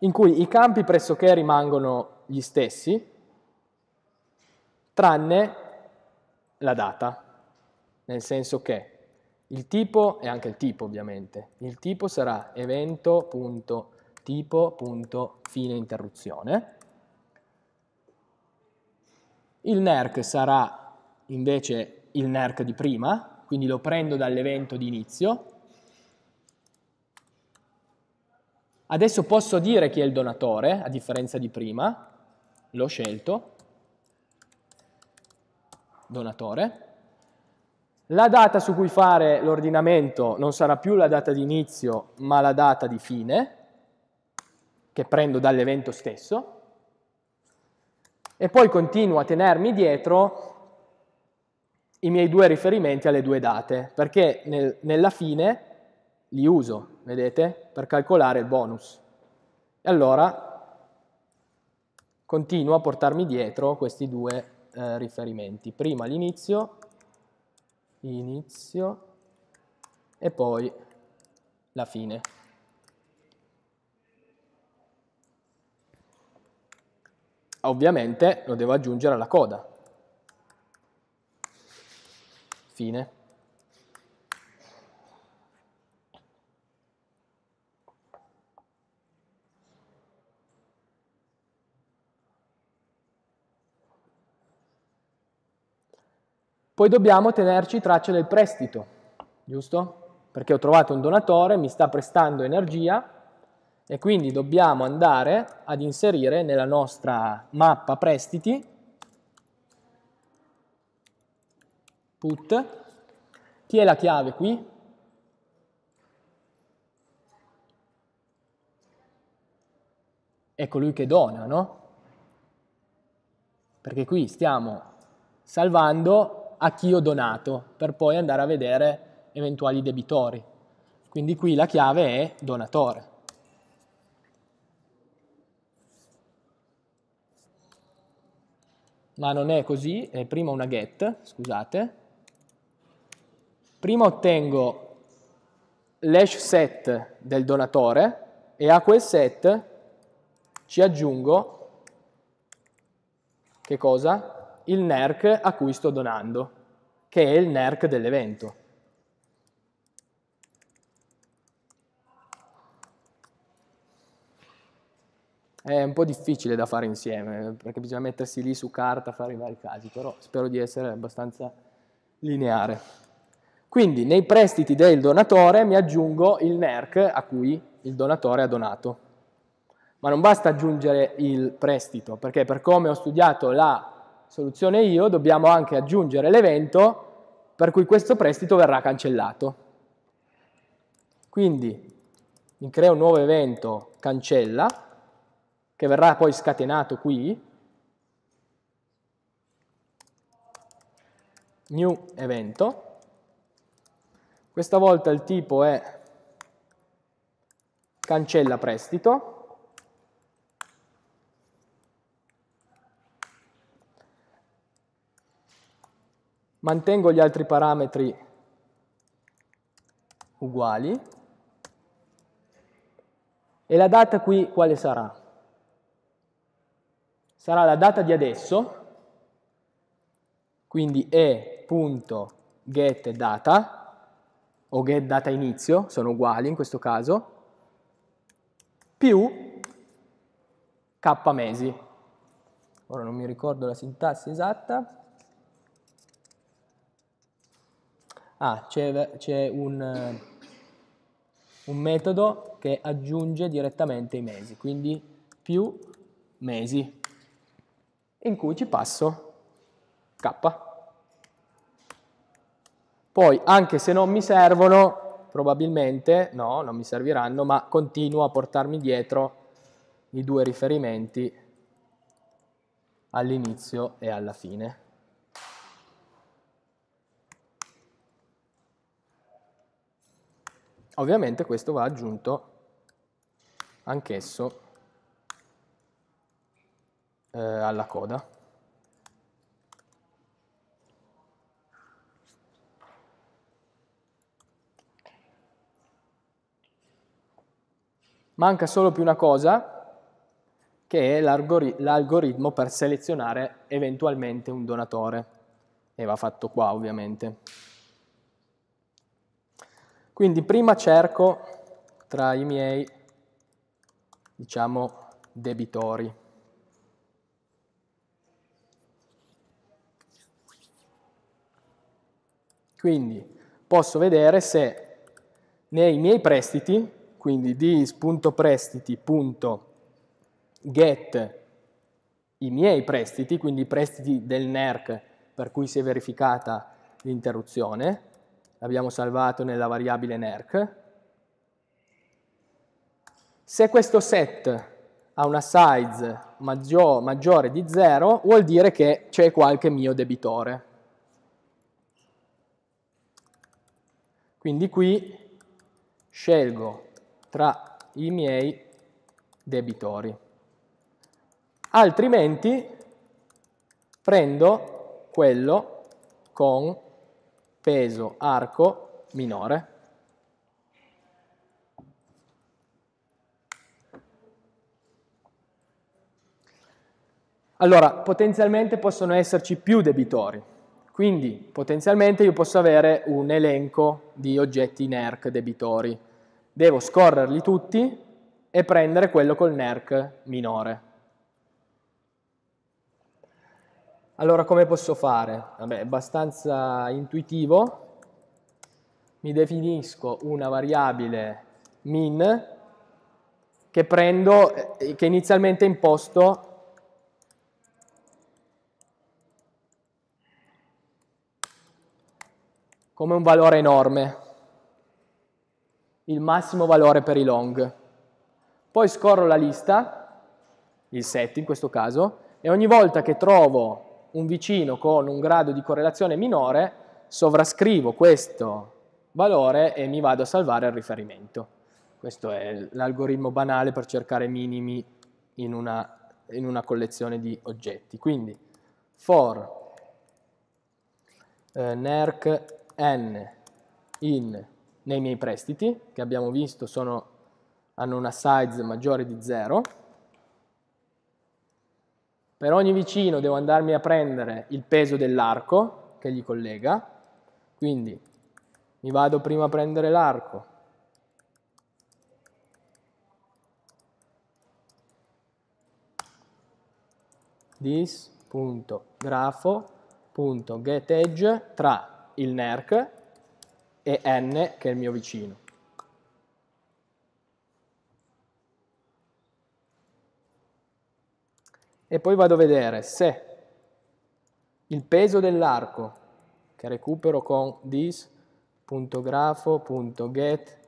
in cui i campi pressoché rimangono gli stessi, tranne la data, nel senso che il tipo e anche il tipo ovviamente, il tipo sarà evento.tipo.fine interruzione, il NERC sarà invece il NERC di prima, quindi lo prendo dall'evento di inizio, adesso posso dire chi è il donatore, a differenza di prima, l'ho scelto, donatore. La data su cui fare l'ordinamento non sarà più la data di inizio, ma la data di fine, che prendo dall'evento stesso. E poi continuo a tenermi dietro i miei due riferimenti alle due date, perché nel, nella fine li uso, vedete, per calcolare il bonus. E allora continuo a portarmi dietro questi due eh, riferimenti. Prima l'inizio, inizio e poi la fine. Ovviamente lo devo aggiungere alla coda. Fine. Poi dobbiamo tenerci traccia del prestito, giusto? Perché ho trovato un donatore, mi sta prestando energia e quindi dobbiamo andare ad inserire nella nostra mappa prestiti put. Chi è la chiave qui? è colui che dona, no? Perché qui stiamo salvando a chi ho donato per poi andare a vedere eventuali debitori. Quindi qui la chiave è donatore. Ma non è così, è prima una get, scusate. Prima ottengo l'hash set del donatore e a quel set ci aggiungo che cosa? il NERC a cui sto donando, che è il NERC dell'evento. È un po' difficile da fare insieme, perché bisogna mettersi lì su carta a fare i vari casi, però spero di essere abbastanza lineare. Quindi nei prestiti del donatore mi aggiungo il NERC a cui il donatore ha donato. Ma non basta aggiungere il prestito, perché per come ho studiato la soluzione io, dobbiamo anche aggiungere l'evento per cui questo prestito verrà cancellato. Quindi mi creo un nuovo evento cancella, che verrà poi scatenato qui, new evento, questa volta il tipo è cancella prestito, mantengo gli altri parametri uguali e la data qui quale sarà? Sarà la data di adesso, quindi e.getData o getDataInizio, sono uguali in questo caso, più k mesi. Ora non mi ricordo la sintassi esatta, Ah, c'è, un, un metodo che aggiunge direttamente i mesi, quindi più mesi, in cui ci passo k. Poi, anche se non mi servono, probabilmente, no, non mi serviranno, ma continuo a portarmi dietro i due riferimenti all'inizio e alla fine. Ovviamente questo va aggiunto anch'esso eh, alla coda. Manca solo più una cosa, che è l'algoritmo per selezionare eventualmente un donatore. E va fatto qua, ovviamente. Quindi prima cerco tra i miei, diciamo, debitori. Quindi posso vedere se nei miei prestiti, quindi dis.prestiti.get i miei prestiti, quindi i prestiti del NERC per cui si è verificata l'interruzione, l'abbiamo salvato nella variabile NERC. Se questo set ha una size maggiore, maggiore di 0, vuol dire che c'è qualche mio debitore. Quindi qui scelgo tra i miei debitori. Altrimenti prendo quello con peso arco minore. Allora, potenzialmente possono esserci più debitori, quindi potenzialmente io posso avere un elenco di oggetti NERC debitori. Devo scorrerli tutti e prendere quello col NERC minore. Allora come posso fare? Vabbè, è abbastanza intuitivo. Mi definisco una variabile min che prendo, eh, che inizialmente imposto come un valore enorme, il massimo valore per i long. Poi scorro la lista, il set in questo caso, e ogni volta che trovo un vicino con un grado di correlazione minore, sovrascrivo questo valore e mi vado a salvare il riferimento. Questo è l'algoritmo banale per cercare minimi in una, in una collezione di oggetti. Quindi for eh, nerc n in, nei miei prestiti, che abbiamo visto sono, hanno una size maggiore di 0, per ogni vicino devo andarmi a prendere il peso dell'arco che gli collega, quindi mi vado prima a prendere l'arco, this.grafo.getEdge tra il NERC e n che è il mio vicino. e poi vado a vedere se il peso dell'arco che recupero con this.grafo.get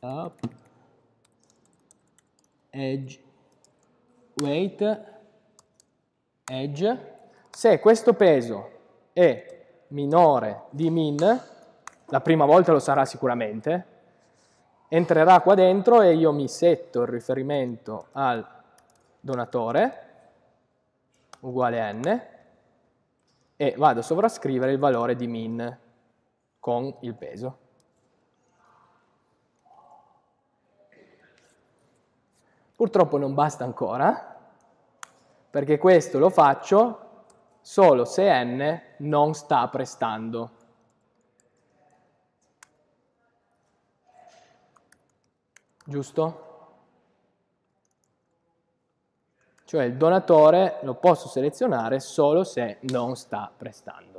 up edge weight edge se questo peso è minore di min la prima volta lo sarà sicuramente entrerà qua dentro e io mi setto il riferimento al donatore uguale a n e vado a sovrascrivere il valore di min con il peso. Purtroppo non basta ancora, perché questo lo faccio solo se n non sta prestando giusto? Cioè il donatore lo posso selezionare solo se non sta prestando.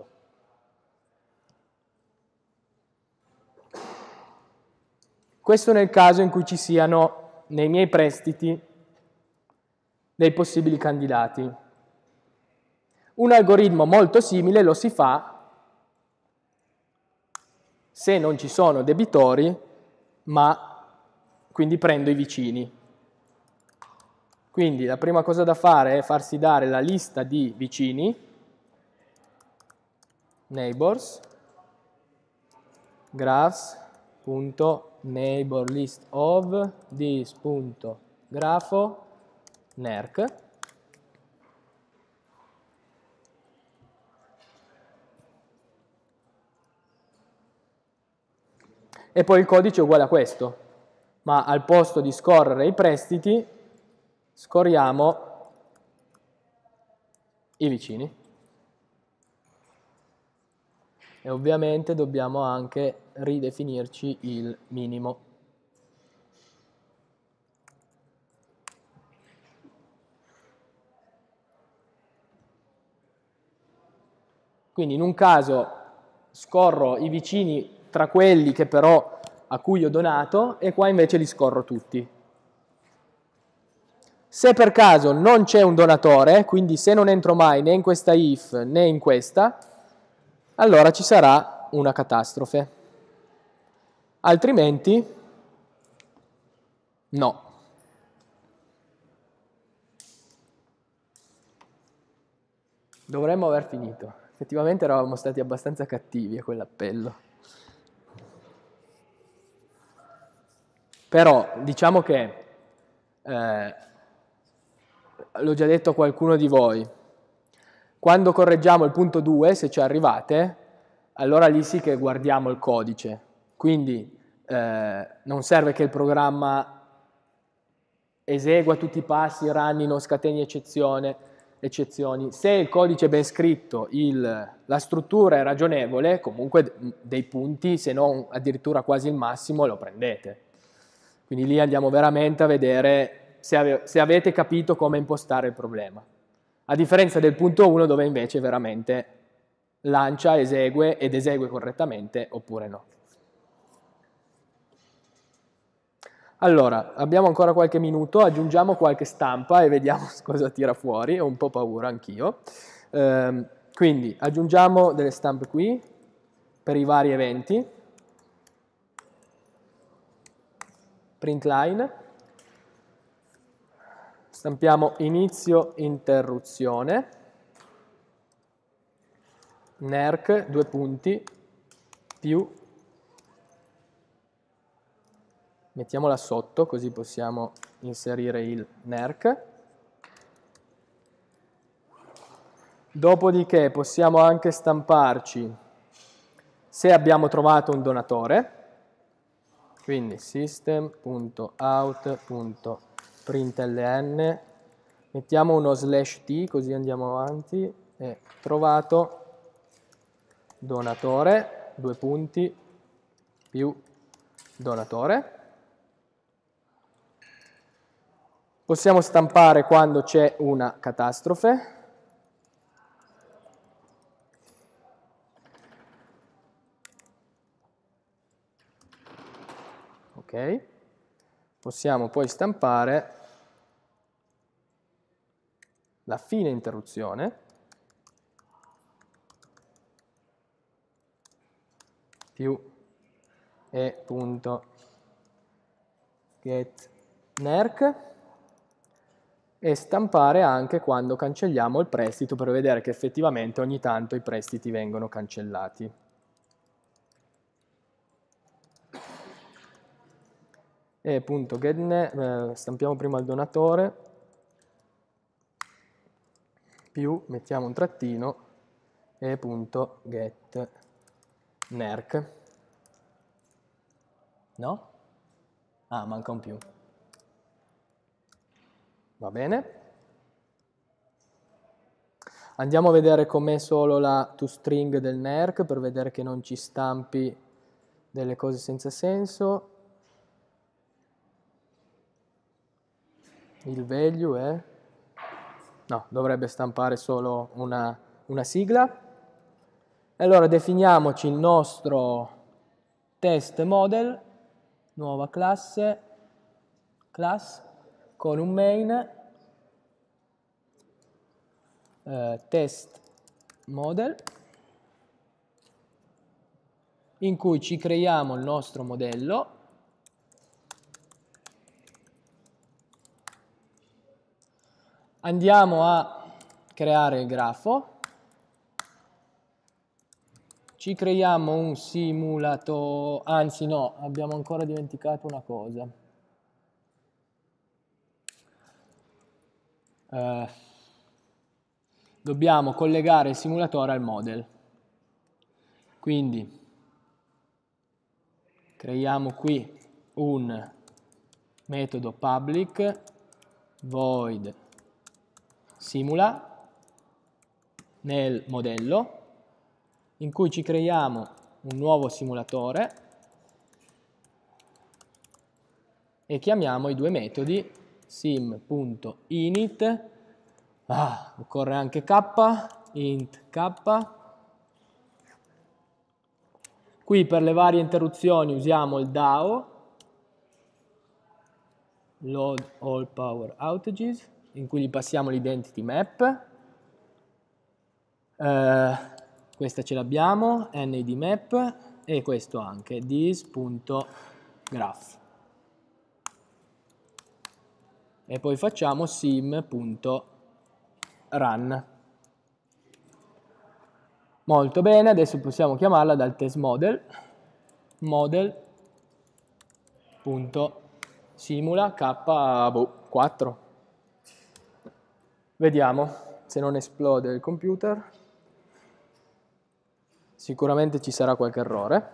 Questo nel caso in cui ci siano nei miei prestiti dei possibili candidati. Un algoritmo molto simile lo si fa se non ci sono debitori, ma quindi prendo i vicini. Quindi la prima cosa da fare è farsi dare la lista di vicini, neighbors, graphs.neighbor list of this.grafo nerc e poi il codice è uguale a questo ma al posto di scorrere i prestiti scorriamo i vicini. E ovviamente dobbiamo anche ridefinirci il minimo. Quindi in un caso scorro i vicini tra quelli che però a cui ho donato e qua invece li scorro tutti. Se per caso non c'è un donatore, quindi se non entro mai né in questa if né in questa, allora ci sarà una catastrofe. Altrimenti, no. Dovremmo aver finito. Effettivamente eravamo stati abbastanza cattivi a quell'appello. Però diciamo che, eh, l'ho già detto a qualcuno di voi, quando correggiamo il punto 2, se ci arrivate, allora lì sì che guardiamo il codice. Quindi eh, non serve che il programma esegua tutti i passi, running, non scateni eccezione, eccezioni. Se il codice è ben scritto, il, la struttura è ragionevole, comunque dei punti, se non addirittura quasi il massimo, lo prendete. Quindi lì andiamo veramente a vedere se, ave se avete capito come impostare il problema. A differenza del punto 1 dove invece veramente lancia, esegue ed esegue correttamente oppure no. Allora, abbiamo ancora qualche minuto, aggiungiamo qualche stampa e vediamo cosa tira fuori, ho un po' paura anch'io. Ehm, quindi aggiungiamo delle stampe qui per i vari eventi. print line, stampiamo inizio interruzione, NERC, due punti, più, mettiamola sotto così possiamo inserire il NERC, Dopodiché possiamo anche stamparci se abbiamo trovato un donatore, quindi system.out.println, mettiamo uno slash t così andiamo avanti, e trovato donatore, due punti, più donatore. Possiamo stampare quando c'è una catastrofe, ok? Possiamo poi stampare la fine interruzione più e.getNERC e stampare anche quando cancelliamo il prestito per vedere che effettivamente ogni tanto i prestiti vengono cancellati. e appunto getNet, eh, stampiamo prima il donatore, più mettiamo un trattino e punto get NERC. No? Ah, manca un più. Va bene. Andiamo a vedere com'è solo la toString del NERC per vedere che non ci stampi delle cose senza senso. il value è... no, dovrebbe stampare solo una, una sigla. Allora definiamoci il nostro test model, nuova classe, class, con un main, eh, test model, in cui ci creiamo il nostro modello, andiamo a creare il grafo, ci creiamo un simulato, anzi no, abbiamo ancora dimenticato una cosa. Eh, dobbiamo collegare il simulatore al model. Quindi creiamo qui un metodo public void simula nel modello in cui ci creiamo un nuovo simulatore e chiamiamo i due metodi sim.init ah, occorre anche k int k qui per le varie interruzioni usiamo il DAO load all power outages in cui gli passiamo l'identity map, eh, questa ce l'abbiamo, nid map e questo anche, this.graph. E poi facciamo sim.run. Molto bene, adesso possiamo chiamarla dal test model, model.simula k 4 Vediamo se non esplode il computer. Sicuramente ci sarà qualche errore.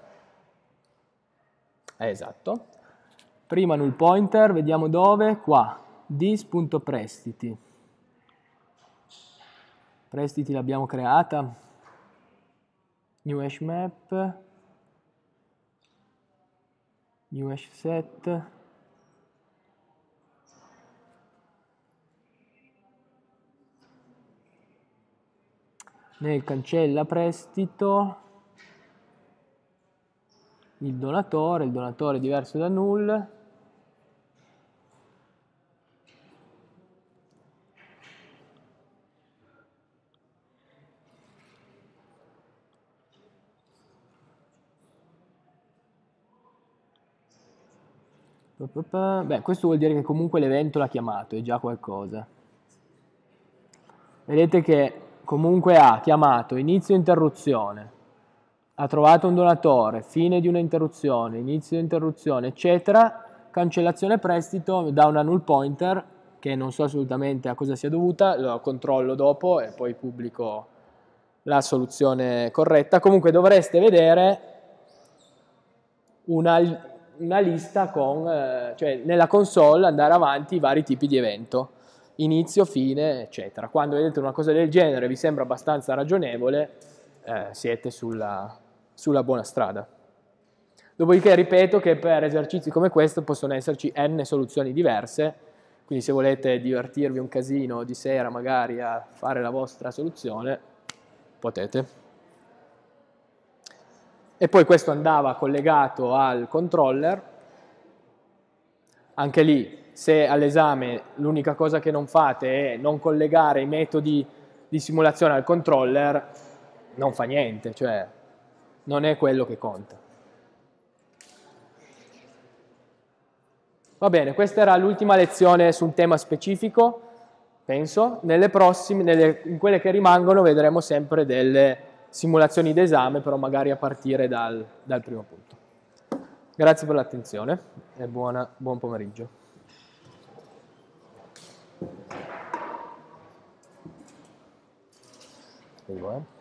Eh, esatto. Prima null pointer, vediamo dove, qua, dis.prestiti. Prestiti l'abbiamo creata. New hash map. New hash set. nel cancella prestito il donatore, il donatore è diverso da null, Beh, questo vuol dire che comunque l'evento l'ha chiamato, è già qualcosa. Vedete che comunque ha chiamato inizio interruzione, ha trovato un donatore, fine di una interruzione, inizio interruzione, eccetera, cancellazione prestito da una null pointer che non so assolutamente a cosa sia dovuta, lo controllo dopo e poi pubblico la soluzione corretta. Comunque dovreste vedere una, una lista con, eh, cioè nella console andare avanti i vari tipi di evento inizio, fine, eccetera. Quando vedete una cosa del genere vi sembra abbastanza ragionevole, eh, siete sulla, sulla buona strada. Dopodiché ripeto che per esercizi come questo possono esserci n soluzioni diverse, quindi se volete divertirvi un casino di sera magari a fare la vostra soluzione, potete. E poi questo andava collegato al controller, anche lì se all'esame l'unica cosa che non fate è non collegare i metodi di simulazione al controller, non fa niente, cioè non è quello che conta. Va bene, questa era l'ultima lezione su un tema specifico, penso. Nelle prossime, nelle, in quelle che rimangono vedremo sempre delle simulazioni d'esame, però magari a partire dal, dal primo punto. Grazie per l'attenzione e buona, buon pomeriggio. There you are.